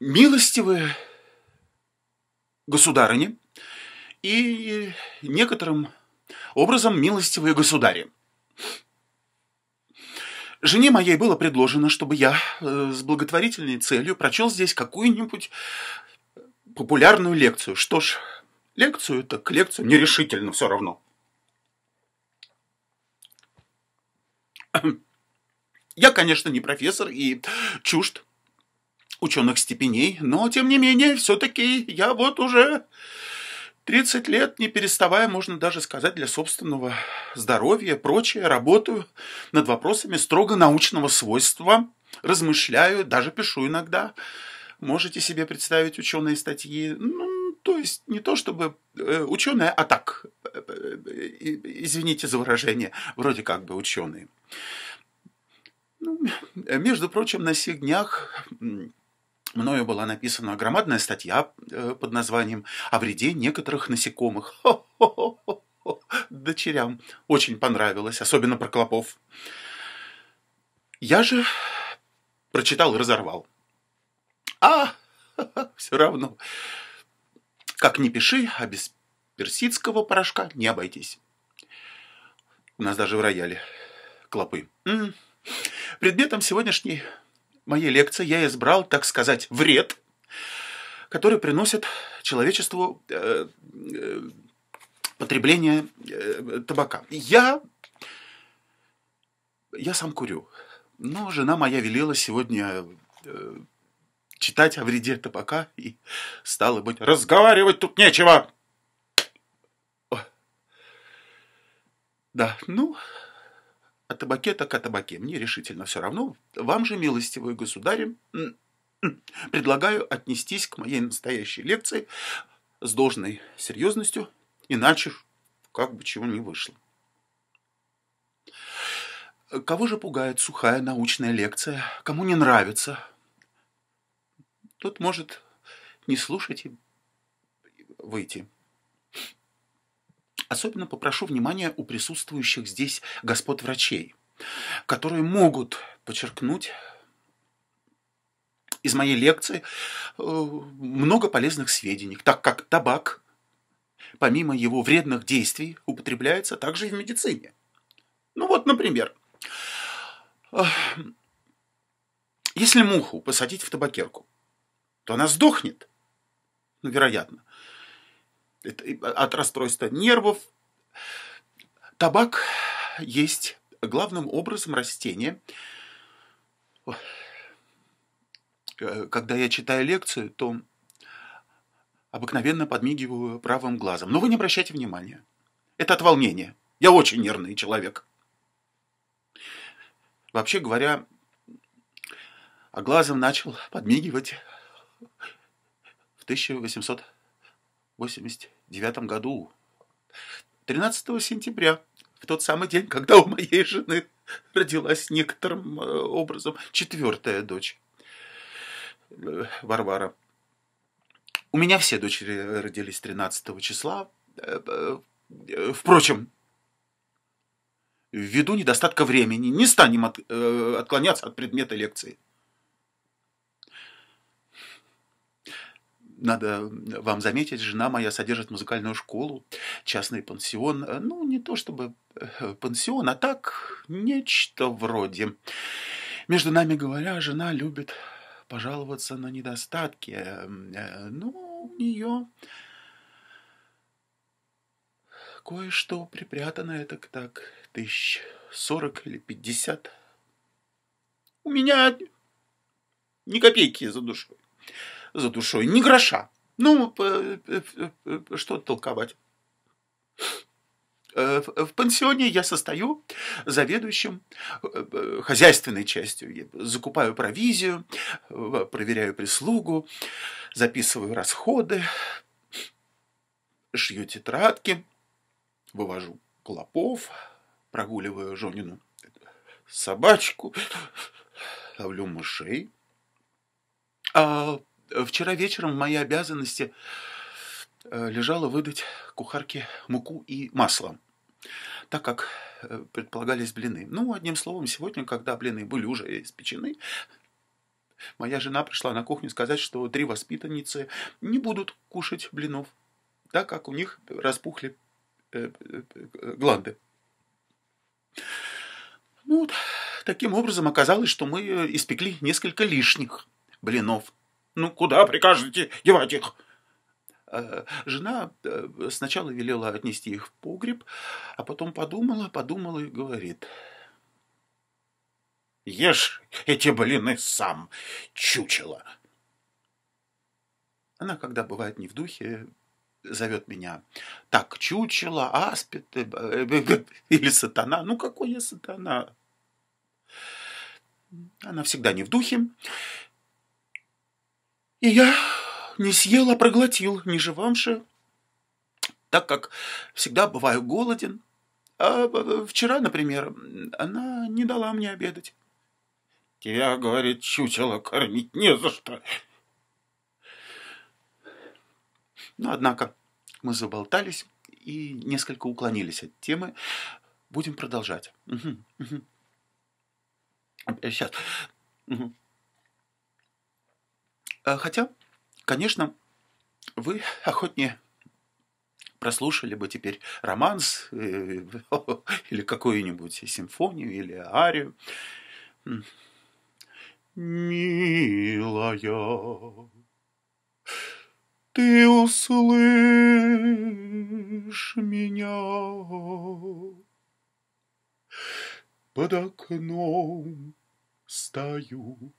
Милостивые государыни и некоторым образом милостивые государи. Жене моей было предложено, чтобы я э, с благотворительной целью прочел здесь какую-нибудь популярную лекцию. Что ж, лекцию так лекцию, нерешительно все равно. Я, конечно, не профессор и чужд ученых степеней, но, тем не менее, все-таки я вот уже 30 лет, не переставая, можно даже сказать, для собственного здоровья, прочее, работаю над вопросами строго научного свойства, размышляю, даже пишу иногда. Можете себе представить ученые статьи, ну, то есть не то чтобы э, ученые, а так, э, э, извините за выражение, вроде как бы ученые. Ну, между прочим, на сих днях мною была написана громадная статья э, под названием «О вреде некоторых насекомых». Дочерям очень понравилось, особенно про клопов. Я же прочитал и разорвал. А, все равно. Как ни пиши, а без персидского порошка не обойтись. У нас даже в рояле клопы. М -м. Предметом сегодняшней моей лекции я избрал, так сказать, вред, который приносит человечеству э, э, потребление э, табака. Я, я сам курю, но жена моя велела сегодня э, читать о вреде табака и стало быть, разговаривать тут нечего. Да, ну, о табаке так о табаке, мне решительно все равно. Вам же, милостивый государь, предлагаю отнестись к моей настоящей лекции с должной серьезностью, иначе как бы чего не вышло. Кого же пугает сухая научная лекция? Кому не нравится? Тот может не слушать и выйти. Особенно попрошу внимания у присутствующих здесь господ врачей, которые могут подчеркнуть из моей лекции э, много полезных сведений, так как табак, помимо его вредных действий, употребляется также и в медицине. Ну вот, например, э, если муху посадить в табакерку, то она сдохнет, ну, вероятно от расстройства нервов. Табак есть главным образом растение. Э, когда я читаю лекцию, то обыкновенно подмигиваю правым глазом. Но вы не обращайте внимания. Это от волнения. Я очень нервный человек. Вообще говоря, а глазом начал подмигивать в 1800 89 году, 13 сентября, в тот самый день, когда у моей жены родилась некоторым э, образом четвертая дочь, э, Варвара. У меня все дочери родились 13 числа. Э, впрочем, ввиду недостатка времени, не станем от, отклоняться от предмета лекции. надо вам заметить, жена моя содержит музыкальную школу, частный пансион. Э, ну, не то чтобы э, пансион, а так нечто вроде. Между нами говоря, жена любит пожаловаться на недостатки. Ну, у нее кое-что припрятано, это так, тысяч сорок или пятьдесят. У меня ни копейки за душой за душой, ни гроша. Ну, э, э, э, что толковать. В пансионе я состою заведующим хозяйственной частью. Я закупаю провизию, проверяю прислугу, записываю расходы, шью тетрадки, вывожу клопов, прогуливаю Жонину собачку, ловлю мышей. А Э, вчера вечером в мои обязанности э, лежало выдать кухарке муку и масло, так как э, предполагались блины. Ну, одним словом, сегодня, когда блины были уже испечены, моя жена пришла на кухню сказать, что три воспитанницы не будут кушать блинов, так как у них распухли гланды. Ну вот, таким образом оказалось, что мы испекли несколько лишних блинов – ну, куда прикажете девать их?» э, Жена э, сначала велела отнести их в погреб, а потом подумала, подумала и говорит. «Ешь эти блины сам, чучело!» Она, когда бывает не в духе, зовет меня так чучело, аспид э, или сатана. Ну какой я сатана? Она всегда не в духе, и я не съел, а проглотил, не живамши, так как всегда бываю голоден. А э, вчера, например, она не дала мне обедать. Тебя, говорит, чучело кормить не за что. Но, ну, однако, мы заболтались и несколько уклонились от темы. Будем продолжать. Угу, угу. Сейчас. Угу. А, хотя, конечно, вы охотнее прослушали бы теперь романс э, или какую-нибудь симфонию или арию. Милая, ты услышь меня под окном стою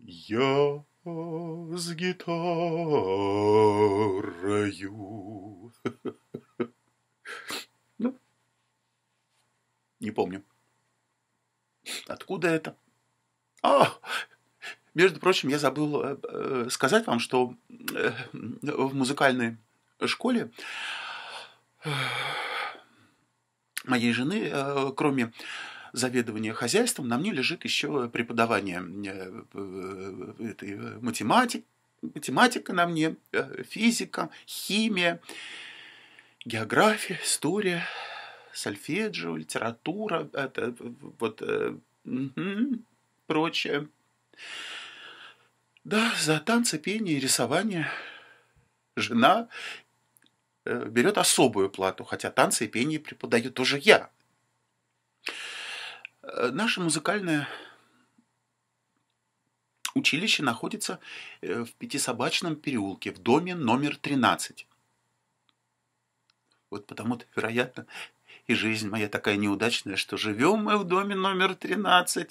я с гитарою. Ну, не помню. Откуда это? А, между прочим, я забыл э, э, сказать вам, что э, в музыкальной школе моей жены, кроме заведования хозяйством, на мне лежит еще преподавание э, э, э, этой математики, математика на мне, физика, химия, география, история, сольфеджио, литература, это, вот, угу, прочее. Да, за танцы, пение рисование жена берет особую плату, хотя танцы и пение преподаю тоже я. Э, наше музыкальное училище находится э, в Пятисобачном переулке, в доме номер 13. Вот потому-то, вероятно, и жизнь моя такая неудачная, что живем мы в доме номер 13.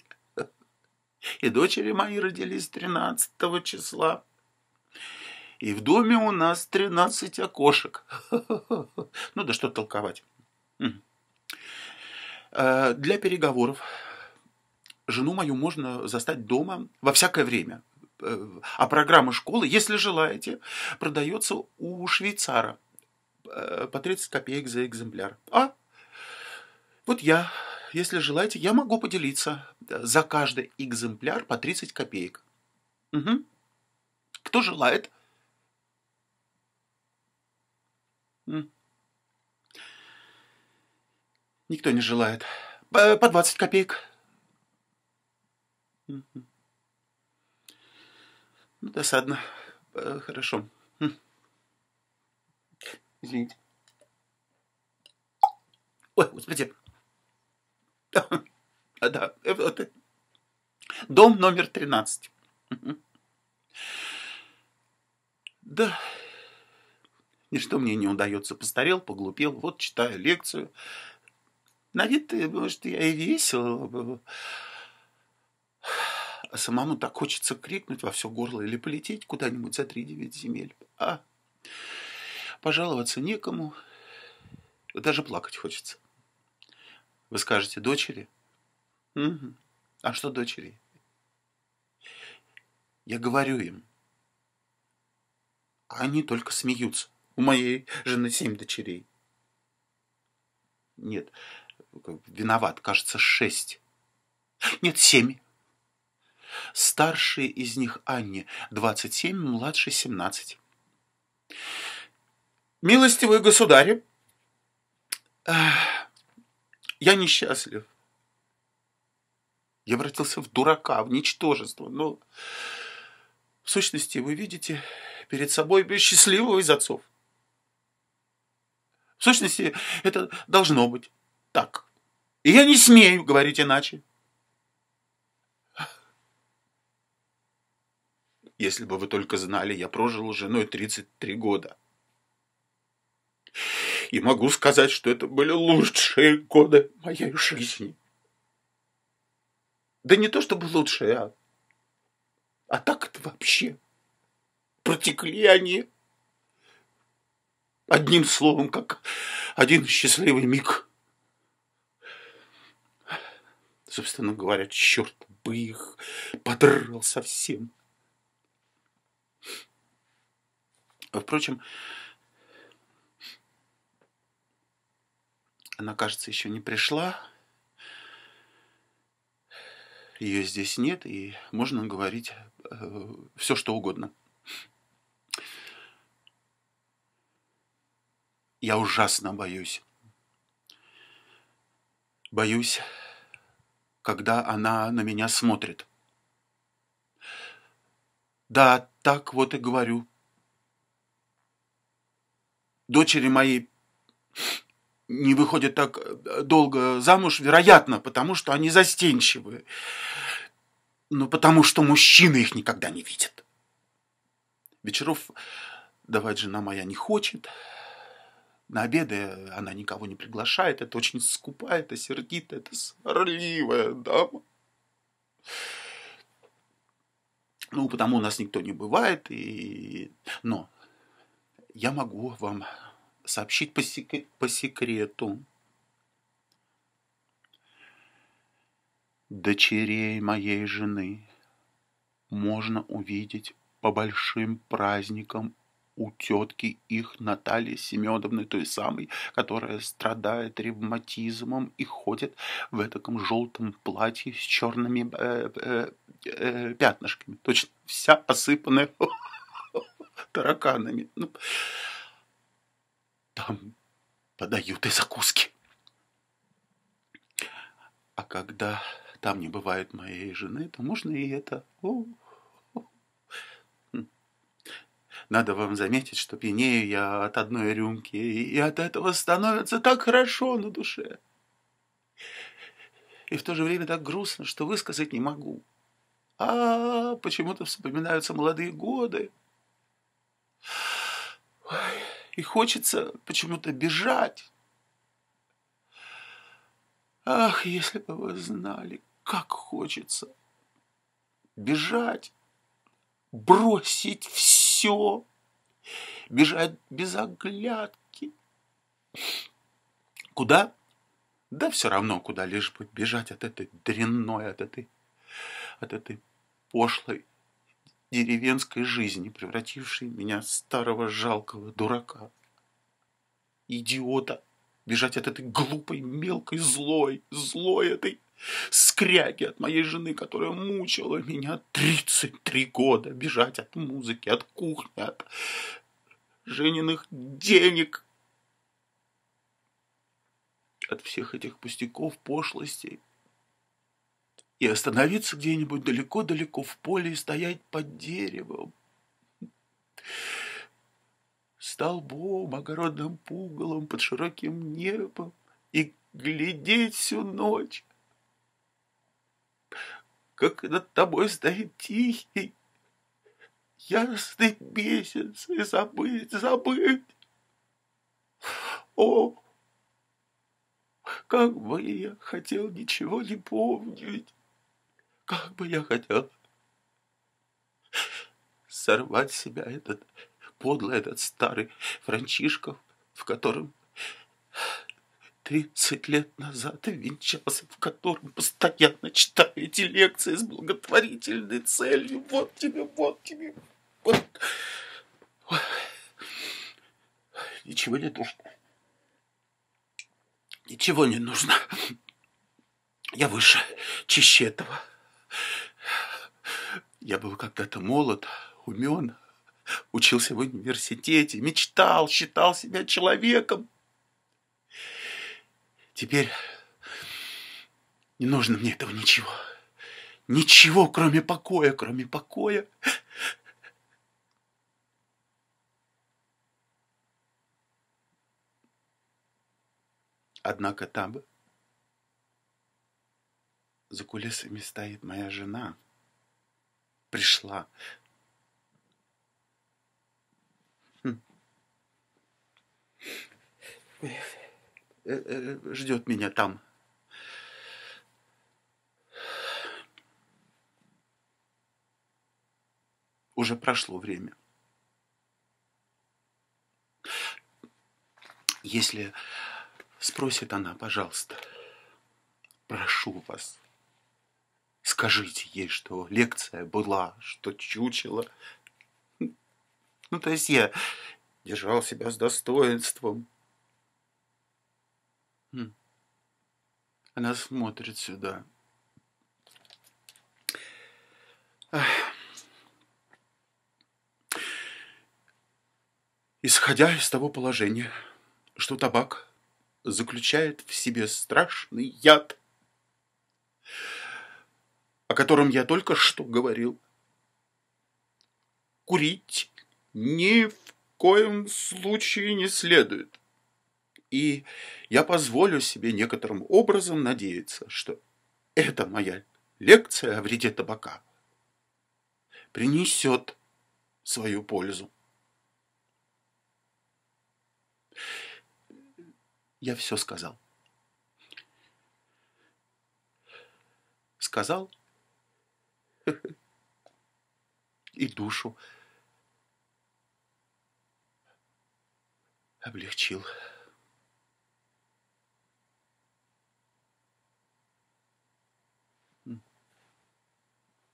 И дочери мои родились 13 числа. И в доме у нас 13 окошек. Ну да что толковать. Э, для переговоров жену мою можно застать дома во всякое время. Э, а программа школы, если желаете, продается у швейцара э, по 30 копеек за экземпляр. А вот я, если желаете, я могу поделиться за каждый экземпляр по 30 копеек. Угу. Кто желает? Mm. Никто не желает. По 20 копеек. Ну, досадно. Хорошо. Хм. Извините. Ой, господи. А, да, э, вот. Дом номер 13. Да, ничто мне не удается. Постарел, поглупел. Вот читаю лекцию на вид, э, может, я и весело был. Э, а самому так хочется крикнуть во все горло или полететь куда-нибудь за три девять земель. А пожаловаться некому. Даже плакать хочется. Вы скажете, дочери? Угу. А что дочери? Я говорю им. А они только смеются. У моей жены семь дочерей. Нет, виноват, кажется, шесть. Нет, семь. Старшие из них Анне 27, младший 17. Милостивые государи, э, я несчастлив. Я обратился в дурака, в ничтожество. Но в сущности вы видите перед собой счастливого из отцов. В сущности, это должно быть так. И я не смею говорить иначе. Если бы вы только знали, я прожил с женой 33 года. И могу сказать, что это были лучшие годы моей жизни. Да не то чтобы лучшие, а, а так это вообще. Протекли они одним словом, как один счастливый миг. Собственно говоря, черт бы их подрал совсем. А, впрочем, она, кажется, еще не пришла. Ее здесь нет, и можно говорить э, все, что угодно. Я ужасно боюсь. Боюсь когда она на меня смотрит. Да, так вот и говорю. Дочери мои не выходят так э, долго замуж, вероятно, потому что они застенчивые. но потому что мужчины их никогда не видят. Вечеров давать жена моя не хочет. На обеды э, она никого не приглашает, это очень скупая, это сердитая, это сорливая дама. Ну, потому у нас никто не бывает, и... но я могу вам сообщить по, сек... по секрету. Дочерей моей жены можно увидеть по большим праздникам у тетки их Натальи Семеновны, той самой, которая страдает ревматизмом и ходит в этом желтом платье с черными э, э, э, пятнышками. Точно, вся посыпанная тараканами. Ну, там подают и закуски. А когда там не бывает моей жены, то можно и это. О, Надо вам заметить, что пьянею я от одной рюмки, и от этого становится так хорошо на душе. И в то же время так грустно, что высказать не могу. А, -а, -а почему-то вспоминаются молодые годы. и хочется почему-то бежать. Ах, если бы вы знали, как хочется бежать, бросить все все, бежать без оглядки. Куда? Да все равно куда, лишь бы бежать от этой дрянной, от этой, от этой пошлой деревенской жизни, превратившей меня в старого жалкого дурака, идиота, бежать от этой глупой, мелкой, злой, злой этой скряки от моей жены, которая мучила меня 33 года, бежать от музыки, от кухни, от жениных денег, от всех этих пустяков, пошлостей и остановиться где-нибудь далеко-далеко в поле и стоять под деревом, столбом, огородным пугалом, под широким небом и глядеть всю ночь как над тобой стоит тихий, ясный месяц, и забыть, забыть. О, как бы я хотел ничего не помнить, как бы я хотел сорвать себя этот подлый, этот старый Франчишков, в котором тридцать лет назад венчался, в котором постоянно читаю эти лекции с благотворительной целью. Вот тебе, вот тебе, вот. Ничего не нужно. Ничего не нужно. Я выше, чище этого. Я был когда-то молод, умен, учился в университете, мечтал, считал себя человеком, Теперь не нужно мне этого ничего. Ничего, кроме покоя, кроме покоя. Однако там за кулисами стоит моя жена. Пришла. Хм. Э, э, ждет меня там. Уже прошло время. Если спросит она, пожалуйста, прошу вас, скажите ей, что лекция была, что чучело. Ну, то есть я держал себя с достоинством, Хм. Она смотрит сюда. Исходя из того положения, что табак заключает в себе страшный яд, о котором я только что говорил, курить ни в коем случае не следует. И я позволю себе некоторым образом надеяться, что эта моя лекция о вреде табака принесет свою пользу. Я все сказал. Сказал и душу облегчил.